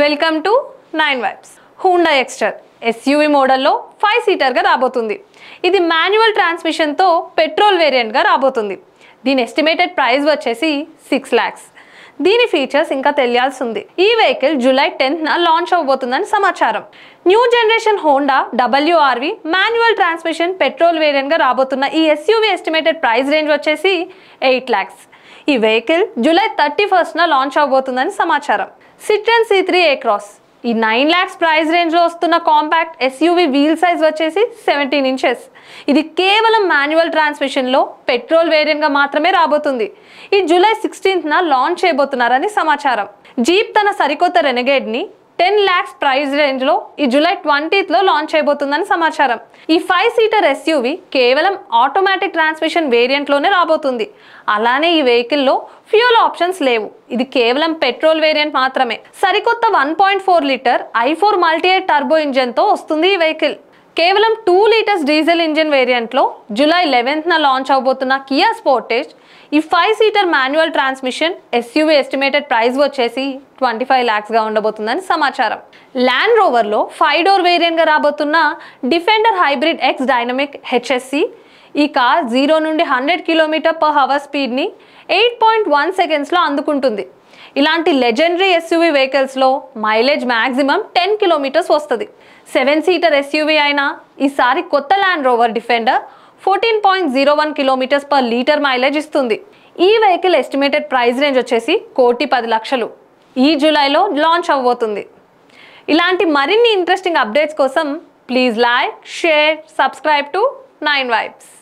welcome to Nine Vibes Hyundai Exter SUV మోడల్లో five సీటర్గా రాబోతుంది ఇది మాన్యువల్ ట్రాన్స్మిషన్తో పెట్రోల్ వేరియంట్గా రాబోతుంది దీని ఎస్టిమేటెడ్ ప్రైస్ వచ్చేసి సిక్స్ ల్యాక్స్ దీని ఫీచర్స్ ఇంకా తెలియాల్సి ఉంది ఈ వెహికల్ జూలై టెన్త్న లాంచ్ అవ్వబోతుందని సమాచారం new generation Honda WRV manual transmission petrol వేరియంట్గా రాబోతున్న ఈ ఎస్యూవి ఎస్టిమేటెడ్ ప్రైస్ రేంజ్ వచ్చేసి ఎయిట్ ల్యాక్స్ ఈ వెహికల్ జూలై థర్టీ ఫస్ట్న లాంచ్ అవ్వబోతుందని సమాచారం Citroen C three Aircross ఈ నైన్ ల్యాక్స్ ప్రైస్ రేంజ్లో వస్తున్న కాంపాక్ట్ ఎస్యూవి వీల్ సైజ్ వచ్చేసి సెవెంటీన్ ఇంచెస్ ఇది కేవలం మాన్యువల్ ట్రాన్స్మిషన్లో పెట్రోల్ వేరియంట్గా మాత్రమే రాబోతుంది ఈ జూలై సిక్స్టీన్త్న లాంచ్ చేయబోతున్నారని సమాచారం జీప్ తన సరికొత్త రెనగేడ్ని టెన్ ల్యాక్స్ ప్రైస్ రేంజ్లో ఈ జూలై ట్వంటీత్లో లాంచ్ అయిపోతుందని సమాచారం ఈ ఫైవ్ సీటర్ ఎస్యూవి కేవలం ఆటోమేటిక్ ట్రాన్స్మిషన్ వేరియంట్లోనే రాబోతుంది అలానే ఈ వెహికల్లో ఫ్యూల్ ఆప్షన్స్ లేవు ఇది కేవలం పెట్రోల్ వేరియంట్ మాత్రమే సరికొత్త one point four litre I four multi eight turbo ఇంజన్తో వస్తుంది ఈ వెహికల్ కేవలం టూ లీటర్స్ డీజిల్ ఇంజిన్ వేరియంట్లో జూలై లెవెన్త్న లాంచ్ అవబోతున్న కియా స్పోర్టేజ్ ఈ five seater manual transmission SUV estimated price వచ్చేసి ట్వంటీ ఫైవ్ ల్యాక్స్గా ఉండబోతుందని సమాచారం ల్యాండ్ రోవర్లో ఫైవ్ డోర్ వేరియంట్గా రాబోతున్న Defender hybrid X dynamic HSC ఈ కార్ జీరో నుండి హండ్రెడ్ కిలోమీటర్ పర్ హవర్ స్పీడ్ని ఎయిట్ పాయింట్ వన్ సెకండ్స్లో అందుకుంటుంది ఇలాంటి లెజెండరీ ఎస్యూవీ వెహికల్స్లో మైలేజ్ మ్యాక్సిమం టెన్ కిలోమీటర్స్ వస్తుంది సెవెన్ సీటర్ ఎస్యూవీ అయినా ఈసారి కొత్త Land Rover Defender fourteen point zero one kilometres per litre mileage ఇస్తుంది ఈ వెహికల్ ఎస్టిమేటెడ్ ప్రైస్ రేంజ్ వచ్చేసి కోటి పది లక్షలు ఈ జూలైలో లాంచ్ అవ్వబోతుంది ఇలాంటి మరిన్ని ఇంట్రెస్టింగ్ అప్డేట్స్ కోసం please like share subscribe to Nine vibes